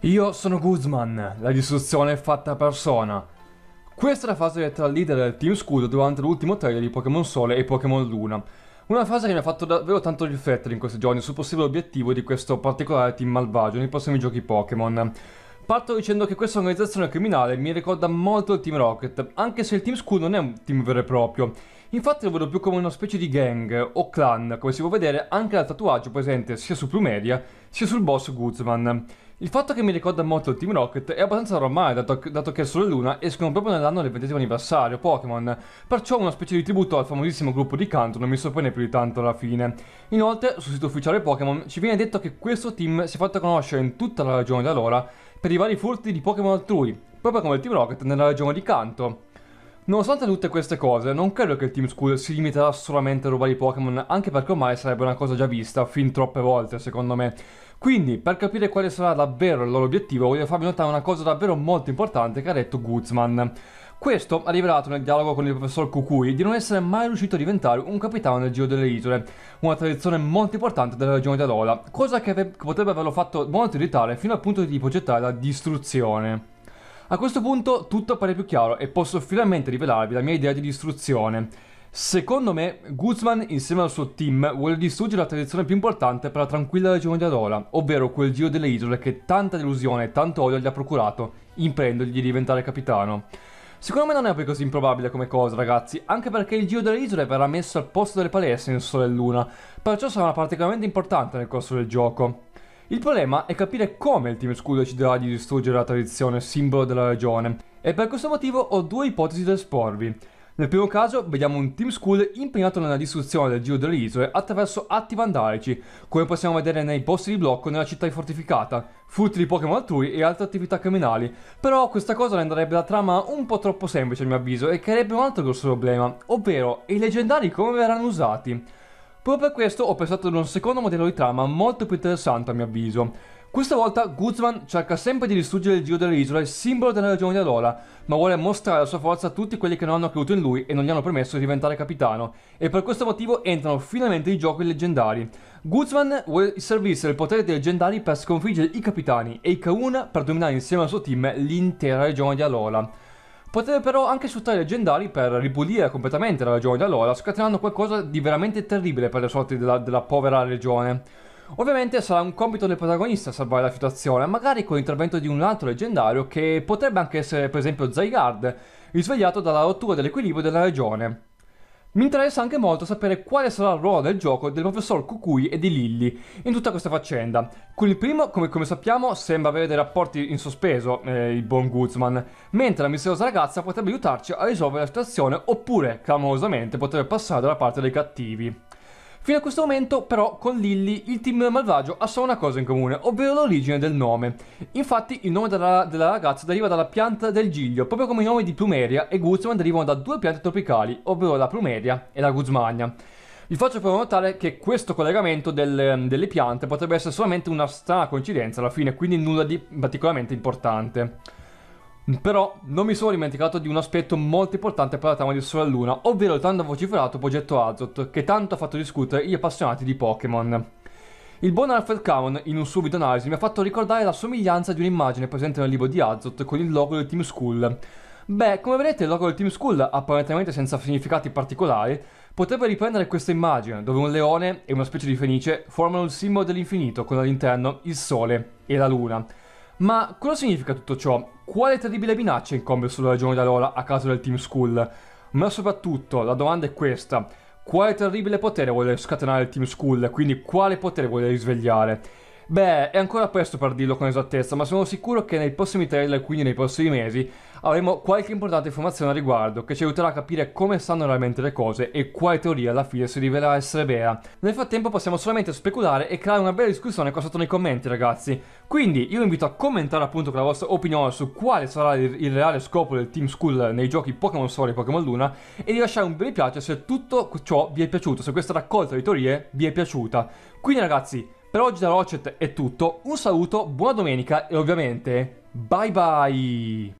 Io sono Guzman, la distruzione è fatta a persona. Questa è la fase tra il leader del Team Scudo durante l'ultimo trailer di Pokémon Sole e Pokémon Luna. Una fase che mi ha fatto davvero tanto riflettere in questi giorni sul possibile obiettivo di questo particolare team malvagio nei prossimi giochi Pokémon. Parto dicendo che questa organizzazione criminale mi ricorda molto il Team Rocket, anche se il Team Scudo non è un team vero e proprio. Infatti lo vedo più come una specie di gang o clan, come si può vedere anche dal tatuaggio presente sia su Plumeria sia sul boss Guzman. Il fatto che mi ricorda molto il Team Rocket è abbastanza normale, dato, dato che sulla Luna escono proprio nell'anno del ventesimo anniversario Pokémon, perciò una specie di tributo al famosissimo gruppo di canto non mi sorprende più di tanto alla fine. Inoltre, sul sito ufficiale Pokémon ci viene detto che questo team si è fatto conoscere in tutta la regione da allora per i vari furti di Pokémon altrui, proprio come il Team Rocket nella regione di canto. Nonostante tutte queste cose, non credo che il Team Skull si limiterà solamente a rubare i Pokémon, anche perché ormai sarebbe una cosa già vista fin troppe volte, secondo me. Quindi, per capire quale sarà davvero il loro obiettivo, voglio farvi notare una cosa davvero molto importante che ha detto Guzman. Questo ha rivelato nel dialogo con il professor Kukui di non essere mai riuscito a diventare un capitano nel Giro delle Isole, una tradizione molto importante della regione di Alola, cosa che potrebbe averlo fatto molto irritare fino al punto di progettare la distruzione. A questo punto tutto appare più chiaro e posso finalmente rivelarvi la mia idea di distruzione. Secondo me, Guzman insieme al suo team vuole distruggere la tradizione più importante per la tranquilla regione di Adola, ovvero quel giro delle isole che tanta delusione e tanto odio gli ha procurato, imprendogli di diventare capitano. Secondo me non è poi così improbabile come cosa, ragazzi, anche perché il Giro delle Isole verrà messo al posto delle palestre in Sole e Luna, perciò sarà particolarmente importante nel corso del gioco. Il problema è capire come il team Scudo deciderà di distruggere la tradizione simbolo della regione, e per questo motivo ho due ipotesi da esporvi. Nel primo caso vediamo un Team Skull impegnato nella distruzione del giro delle isole attraverso atti vandalici, come possiamo vedere nei posti di blocco nella città fortificata, furti di Pokémon altrui e altre attività criminali, però questa cosa renderebbe la trama un po' troppo semplice a mio avviso e creerebbe un altro grosso problema, ovvero i leggendari come verranno usati. Proprio per questo ho pensato ad un secondo modello di trama molto più interessante a mio avviso. Questa volta Guzman cerca sempre di distruggere il giro delle isole, simbolo della regione di Alola, ma vuole mostrare la sua forza a tutti quelli che non hanno creduto in lui e non gli hanno permesso di diventare capitano, e per questo motivo entrano finalmente in gioco i leggendari. Guzman vuole servirsi del potere dei leggendari per sconfiggere i capitani e i Kauna per dominare insieme al suo team l'intera regione di Alola. Potrebbe però anche sfruttare i leggendari per ripulire completamente la regione di allora, scatenando qualcosa di veramente terribile per le sorti della, della povera regione. Ovviamente sarà un compito del protagonista salvare la situazione, magari con l'intervento di un altro leggendario che potrebbe anche essere per esempio Zygarde, risvegliato dalla rottura dell'equilibrio della regione. Mi interessa anche molto sapere quale sarà il ruolo del gioco del professor Kukui e di Lilly in tutta questa faccenda. Con il primo, come, come sappiamo, sembra avere dei rapporti in sospeso, eh, il buon Guzman, mentre la misteriosa ragazza potrebbe aiutarci a risolvere la situazione oppure, clamorosamente, potrebbe passare dalla parte dei cattivi. Fino a questo momento però con Lilly il team malvagio ha solo una cosa in comune, ovvero l'origine del nome. Infatti il nome della, della, ragazza deriva dalla pianta del giglio, proprio come i nomi di Plumeria e Guzman derivano da due piante tropicali, ovvero la Plumeria e la Guzmania. Vi faccio però notare che questo collegamento del, delle piante potrebbe essere solamente una strana coincidenza alla fine, quindi nulla di particolarmente importante. Però non mi sono dimenticato di un aspetto molto importante per la trama di Sole e Luna, ovvero il tanto vociferato progetto Azoth, che tanto ha fatto discutere gli appassionati di Pokémon. Il buon Alfred Cowan, in un subito analisi, mi ha fatto ricordare la somiglianza di un'immagine presente nel libro di Azoth con il logo del Team School. Beh, come vedete il logo del Team School, apparentemente senza significati particolari, potrebbe riprendere questa immagine, dove un leone e una specie di fenice formano il simbolo dell'infinito con all'interno il sole e la luna. Ma cosa significa tutto ciò? Quale terribile minaccia incombe sulla regione d'Alola a causa del Team Skull? Ma soprattutto la domanda è questa. Quale terribile potere vuole scatenare il Team Skull? Quindi quale potere vuole risvegliare? Beh, è ancora presto per dirlo con esattezza, ma sono sicuro che nei prossimi trailer, quindi nei prossimi mesi, avremo qualche importante informazione al riguardo che ci aiuterà a capire come stanno realmente le cose e quale teoria alla fine si rivelerà essere vera. Nel frattempo possiamo solamente speculare e creare una bella discussione qua sotto nei commenti ragazzi. Quindi io vi invito a commentare appunto con la vostra opinione su quale sarà il, il reale scopo del Team School nei giochi Pokémon Sword e Pokémon Luna e di lasciare un bel mi piace se tutto ciò vi è piaciuto, se questa raccolta di teorie vi è piaciuta. Quindi ragazzi, per oggi da Rocket è tutto, un saluto, buona domenica e ovviamente bye bye!